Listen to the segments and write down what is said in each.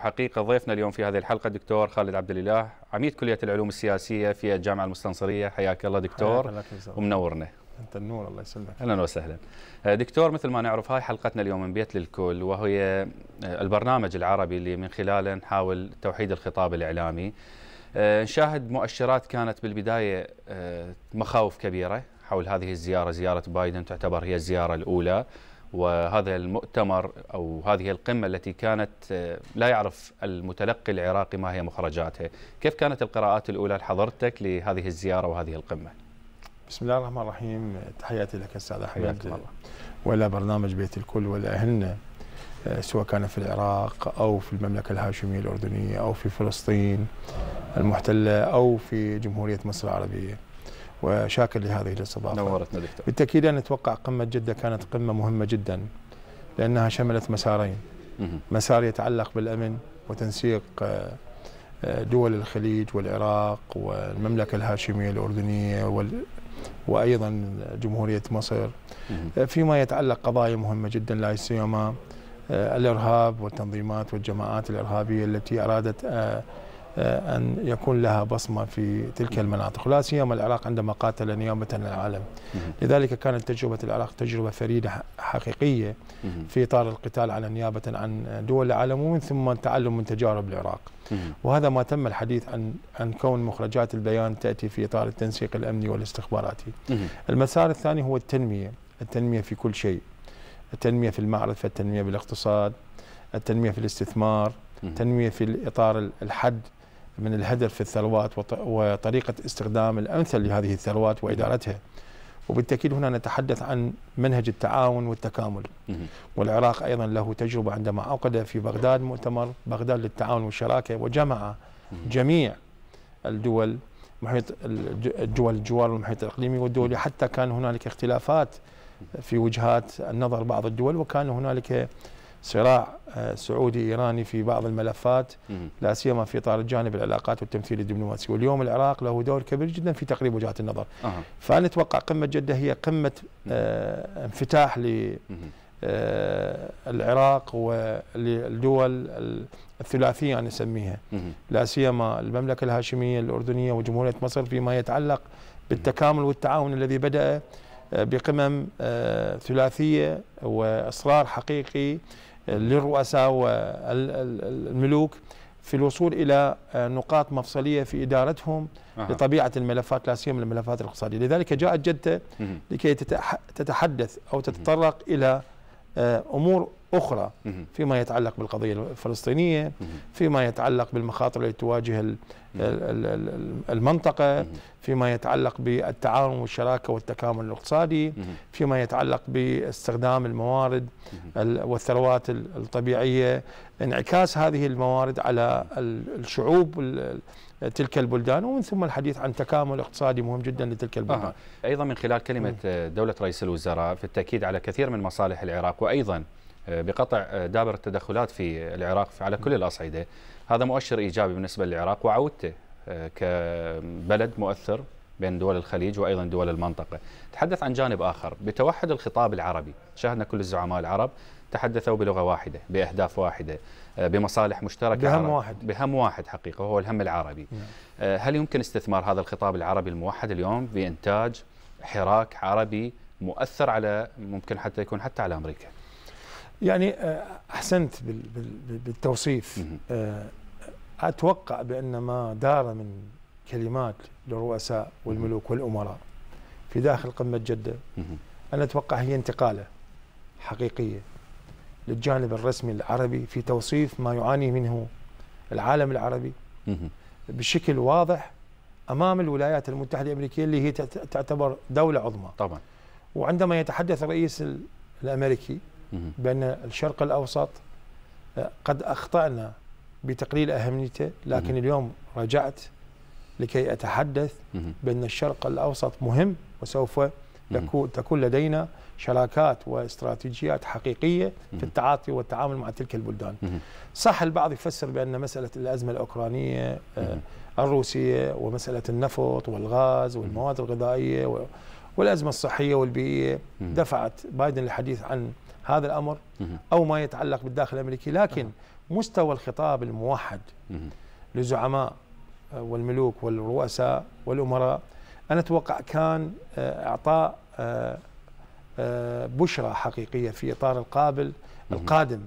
حقيقة ضيفنا اليوم في هذه الحلقة دكتور خالد عبد الإله عميد كلية العلوم السياسية في الجامعة المستنصرية حياك الله دكتور ومنورنا انت النور الله يسلمك اهلا وسهلا أه، دكتور مثل ما نعرف هاي حلقتنا اليوم من بيت للكل وهي أه، البرنامج العربي اللي من خلاله نحاول توحيد الخطاب الاعلامي أه، نشاهد مؤشرات كانت بالبدايه مخاوف كبيره حول هذه الزياره زياره بايدن تعتبر هي الزياره الاولى وهذا المؤتمر أو هذه القمة التي كانت آه، لا يعرف المتلقي العراقي ما هي مخرجاتها كيف كانت القراءات الأولى لحضرتك لهذه الزيارة وهذه القمة؟ بسم الله الرحمن الرحيم تحياتي لك استاذ حياك الله ولا برنامج بيت الكل ولا اهلنا سواء كان في العراق او في المملكه الهاشميه الاردنيه او في فلسطين المحتله او في جمهوريه مصر العربيه. وشاكر لهذه الاستضافه. نورتنا دكتور. بالتاكيد انا اتوقع قمه جده كانت قمه مهمه جدا لانها شملت مسارين. مسار يتعلق بالامن وتنسيق آه، آه، دول الخليج والعراق والمملكه الهاشميه الاردنيه وال وايضا جمهوريه مصر آه، فيما يتعلق قضايا مهمه جدا لا سيما الارهاب والتنظيمات والجماعات الارهابيه التي ارادت آه، أن يكون لها بصمة في تلك المناطق لا سيما العراق عندما قاتل نيابة العالم لذلك كانت تجربة العراق تجربة فريدة حقيقية في إطار القتال على نيابة عن دول العالم ومن ثم تعلم من تجارب العراق وهذا ما تم الحديث عن عن كون مخرجات البيان تأتي في إطار التنسيق الأمني والاستخباراتي المسار الثاني هو التنمية التنمية في كل شيء التنمية في المعرفة التنمية بالاقتصاد التنمية في الاستثمار التنمية في الإطار الحد من الهدر في الثروات وطريقة استخدام الأمثل لهذه الثروات وإدارتها وبالتأكيد هنا نتحدث عن منهج التعاون والتكامل والعراق أيضا له تجربة عندما عقد في بغداد مؤتمر بغداد للتعاون والشراكة وجمع جميع الدول محيط الدول الجوار والمحيط الإقليمي والدولي حتى كان هنالك اختلافات في وجهات النظر بعض الدول وكان هنالك صراع آه، سعودي ايراني في بعض الملفات لا سيما في اطار الجانب العلاقات والتمثيل الدبلوماسي واليوم العراق له دور كبير جدا في تقريب وجهات النظر أه. فانا اتوقع قمه جده هي قمه آه انفتاح ل آه العراق وللدول الثلاثيه انا اسميها لا سيما المملكه الهاشميه الاردنيه وجمهوريه مصر فيما يتعلق بالتكامل والتعاون الذي بدا آه، بقمم آه، ثلاثيه واصرار حقيقي للرؤساء والملوك في الوصول الى نقاط مفصليه في ادارتهم أه. لطبيعه الملفات لا سيما الملفات الاقتصاديه، لذلك جاءت جده لكي تتحدث او تتطرق الى آه، امور اخرى فيما يتعلق بالقضيه الفلسطينيه فيما يتعلق بالمخاطر التي تواجه المنطقه فيما يتعلق بالتعاون والشراكه والتكامل الاقتصادي فيما يتعلق باستخدام الموارد والثروات الطبيعيه انعكاس هذه الموارد على الشعوب تلك البلدان ومن ثم الحديث عن تكامل اقتصادي مهم جدا لتلك البلدان آه. أيضا من خلال كلمة دولة رئيس الوزراء في التأكيد على كثير من مصالح العراق وأيضا آه، بقطع دابر التدخلات في العراق على كل الأصعدة هذا مؤشر إيجابي بالنسبة للعراق وعودته آه، كبلد مؤثر بين دول الخليج وايضا دول المنطقه. تحدث عن جانب اخر بتوحد الخطاب العربي، شاهدنا كل الزعماء العرب تحدثوا بلغه واحده، باهداف واحده، آه، بمصالح مشتركه بهم واحد بهم واحد حقيقه وهو الهم العربي نعم. آه، هل يمكن استثمار هذا الخطاب العربي الموحد اليوم بانتاج حراك عربي مؤثر على ممكن حتى يكون حتى على امريكا يعني آه، احسنت بالتوصيف اتوقع بان ما دار من كلمات للرؤساء والملوك والامراء في داخل قمه جده انا اتوقع هي انتقاله حقيقيه للجانب الرسمي العربي في توصيف ما يعاني منه العالم العربي بشكل واضح امام الولايات المتحده الامريكيه اللي هي تعتبر دوله عظمى. طبعا. وعندما يتحدث الرئيس الامريكي بان الشرق الاوسط آه، قد اخطانا بتقليل اهميته لكن اليوم رجعت لكي اتحدث بان الشرق الاوسط مهم وسوف تكون لدينا شراكات واستراتيجيات حقيقيه في التعاطي والتعامل مع تلك البلدان. صح البعض يفسر بان مساله الازمه الاوكرانيه آه، الروسيه ومساله النفط والغاز والمواد الغذائيه والازمه الصحيه والبيئيه دفعت بايدن للحديث عن هذا الامر او ما يتعلق بالداخل الامريكي، لكن مستوى الخطاب الموحد لزعماء آه، والملوك والرؤساء والامراء انا اتوقع كان آه، اعطاء آه، آه، بشرى حقيقيه في اطار القابل القادم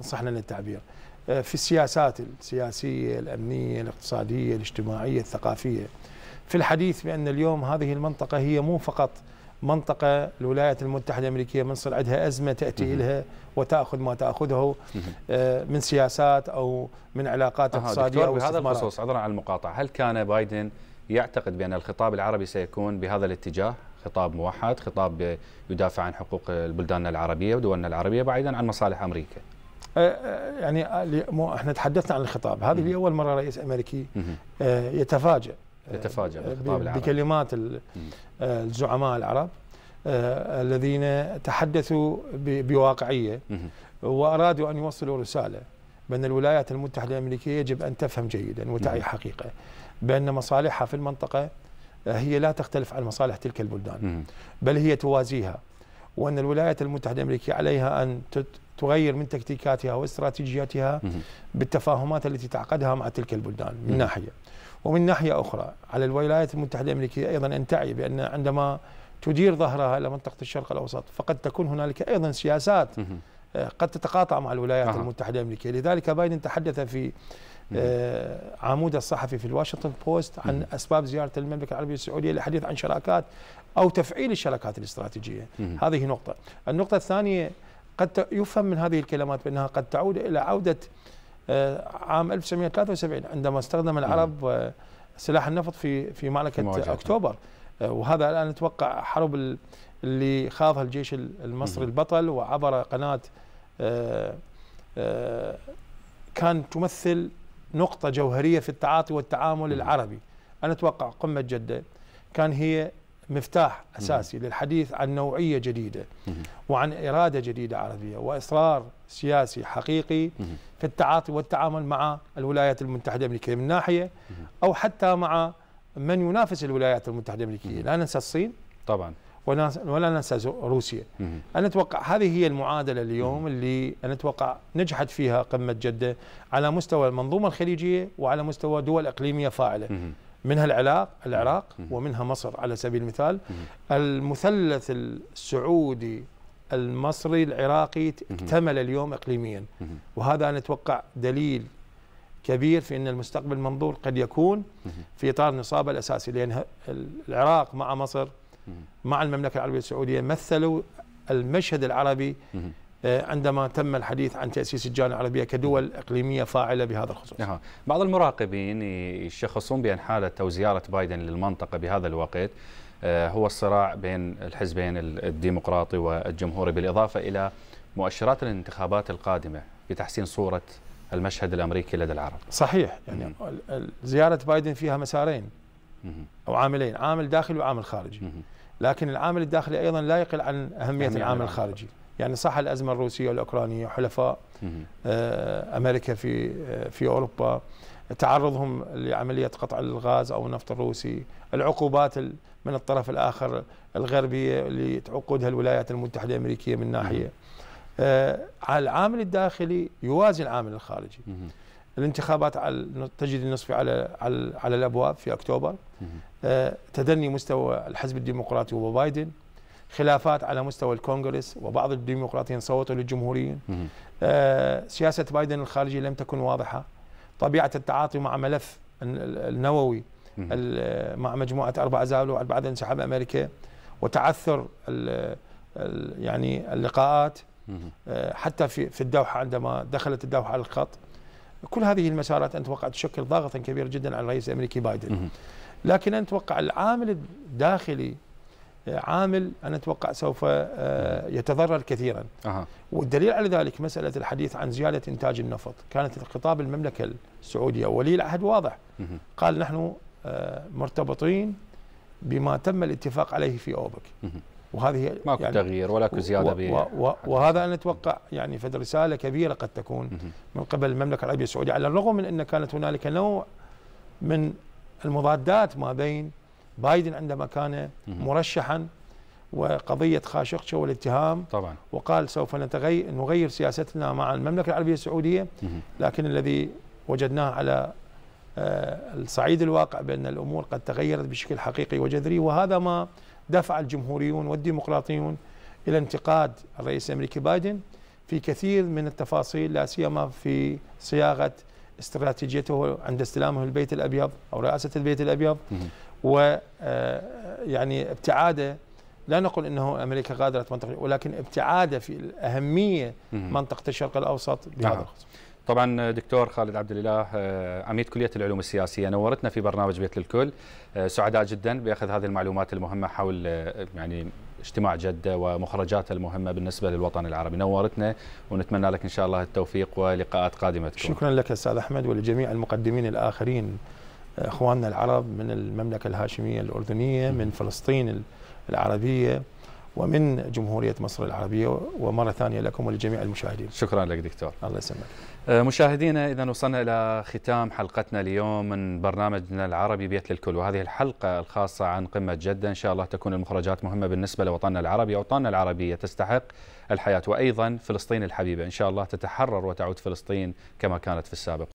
صح لنا التعبير في السياسات السياسيه الامنيه الاقتصاديه الاجتماعيه الثقافيه في الحديث بان اليوم هذه المنطقه هي مو فقط منطقة الولايات المتحدة الأمريكية من صار عندها أزمة تأتي إلها وتأخذ ما تأخذه من سياسات أو من علاقات اقتصادية أو بهذا الخصوص عذرا على المقاطعة هل كان بايدن يعتقد بأن الخطاب العربي سيكون بهذا الاتجاه خطاب موحد خطاب يدافع عن حقوق البلدان العربية ودولنا العربية بعيدا عن مصالح أمريكا أه، أه، يعني أه، احنا تحدثنا عن الخطاب هذه لاول مره رئيس امريكي يتفاجئ يتفاجئ بالخطاب العربي بكلمات الزعماء العرب الذين تحدثوا بواقعيه وارادوا ان يوصلوا رساله بأن الولايات المتحدة الأمريكية يجب أن تفهم جيدا وتعي نعم. حقيقة بأن مصالحها في المنطقة هي لا تختلف عن مصالح تلك البلدان بل هي توازيها وأن الولايات المتحدة الأمريكية عليها أن تغير من تكتيكاتها واستراتيجياتها بالتفاهمات التي تعقدها مع تلك البلدان من ناحية ومن ناحية أخرى على الولايات المتحدة الأمريكية أيضا أن تعي بأن عندما تدير ظهرها إلى منطقة الشرق الأوسط فقد تكون هنالك أيضا سياسات آه، قد تتقاطع مع الولايات أه. المتحدة الأمريكية لذلك بايدن تحدث في آه، عمود الصحفي في الواشنطن بوست عن مم. أسباب زيارة المملكة العربية السعودية للحديث عن شراكات أو تفعيل الشراكات الاستراتيجية مم. هذه نقطة النقطة الثانية قد يفهم من هذه الكلمات بأنها قد تعود إلى عودة آه، عام 1973 عندما استخدم العرب سلاح النفط في في معركة أكتوبر وهذا الآن نتوقع حرب اللي خاضها الجيش المصري البطل وعبر قناه آه، آه، كان تمثل نقطة جوهرية في التعاطي والتعامل العربي أنا أتوقع قمة جدة كان هي مفتاح أساسي للحديث عن نوعية جديدة وعن إرادة جديدة عربية وإصرار سياسي حقيقي في التعاطي والتعامل مع الولايات المتحدة الأمريكية من ناحية أو حتى مع من ينافس الولايات المتحدة الأمريكية لا ننسى الصين طبعا ولا ننسى روسيا أنا أتوقع هذه هي المعادلة اليوم اللي أنا أتوقع نجحت فيها قمة جدة على مستوى المنظومة الخليجية وعلى مستوى دول إقليمية فاعلة منها العراق العراق ومنها مصر على سبيل المثال المثلث السعودي المصري العراقي اكتمل اليوم اقليميا وهذا انا اتوقع دليل كبير في ان المستقبل المنظور قد يكون في اطار نصابه الاساسي لان العراق مع مصر مع المملكة العربية السعودية مثلوا المشهد العربي آه، عندما تم الحديث عن تأسيس الجالية العربية كدول إقليمية فاعلة بهذا الخصوص نعم. بعض المراقبين يشخصون بأن حالة أو زيارة بايدن للمنطقة بهذا الوقت آه، هو الصراع بين الحزبين الديمقراطي والجمهوري بالإضافة إلى مؤشرات الانتخابات القادمة بتحسين صورة المشهد الأمريكي لدى العرب صحيح يعني زيارة بايدن فيها مسارين أو عاملين عامل داخلي وعامل خارجي مم. لكن العامل الداخلي ايضا لا يقل عن اهميه يعني العامل الخارجي يعني صح الازمه الروسيه والاوكرانيه حلفاء آه، امريكا في آه، في اوروبا تعرضهم لعمليه قطع الغاز او النفط الروسي العقوبات من الطرف الاخر الغربيه اللي تعقدها الولايات المتحده الامريكيه من ناحيه آه، العامل الداخلي يوازي العامل الخارجي الانتخابات على تجد النصف على على على الابواب في اكتوبر آه، تدني مستوى الحزب الديمقراطي وبايدن خلافات على مستوى الكونغرس وبعض الديمقراطيين صوتوا للجمهوريين آه، سياسه بايدن الخارجيه لم تكن واضحه طبيعه التعاطي مع ملف النووي مع مجموعه اربع زالو بعد انسحاب امريكا وتعثر الـ الـ يعني اللقاءات آه، حتى في في الدوحه عندما دخلت الدوحه على الخط كل هذه المسارات أنا أتوقع تشكل ضغطا كبيرا جدا على الرئيس الأمريكي بايدن لكن أنا أتوقع العامل الداخلي عامل أنا أتوقع سوف آه، يتضرر كثيرا أه. والدليل على ذلك مسألة الحديث عن زيادة إنتاج النفط كانت خطاب المملكة السعودية ولي العهد واضح قال نحن آه، مرتبطين بما تم الاتفاق عليه في أوبك وهذه ماكو يعني تغيير ولاكو زياده وهذا انا اتوقع يعني فد رساله كبيره قد تكون من قبل المملكه العربيه السعوديه على الرغم من ان كانت هنالك نوع من المضادات ما بين بايدن عندما كان مرشحا وقضيه خاشقجه والاتهام طبعا وقال سوف نتغير نغير سياستنا مع المملكه العربيه السعوديه لكن الذي وجدناه على آه، الصعيد الواقع بان الامور قد تغيرت بشكل حقيقي وجذري وهذا ما دفع الجمهوريون والديمقراطيون الى انتقاد الرئيس الامريكي بايدن في كثير من التفاصيل لا سيما في صياغه استراتيجيته عند استلامه البيت الابيض او رئاسه البيت الابيض و آه، يعني ابتعاده لا نقول انه امريكا غادرت منطقه ولكن ابتعاده في اهميه منطقه الشرق الاوسط بهذا نعم. الخصوص طبعا دكتور خالد عبد الاله آه، عميد كليه العلوم السياسيه نورتنا في برنامج بيت للكل آه، سعداء جدا باخذ هذه المعلومات المهمه حول آه، يعني اجتماع جده ومخرجاته المهمه بالنسبه للوطن العربي نورتنا ونتمنى لك ان شاء الله التوفيق ولقاءات قادمه تكون. شكرا لك استاذ احمد ولجميع المقدمين الاخرين اخواننا العرب من المملكه الهاشميه الاردنيه من فلسطين العربيه ومن جمهورية مصر العربية ومرة ثانية لكم ولجميع المشاهدين شكرا لك دكتور الله يسلمك أه، مشاهدينا إذا وصلنا إلى ختام حلقتنا اليوم من برنامجنا العربي بيت للكل وهذه الحلقة الخاصة عن قمة جدة إن شاء الله تكون المخرجات مهمة بالنسبة لوطننا العربي أوطاننا العربية تستحق الحياة وأيضا فلسطين الحبيبة إن شاء الله تتحرر وتعود فلسطين كما كانت في السابق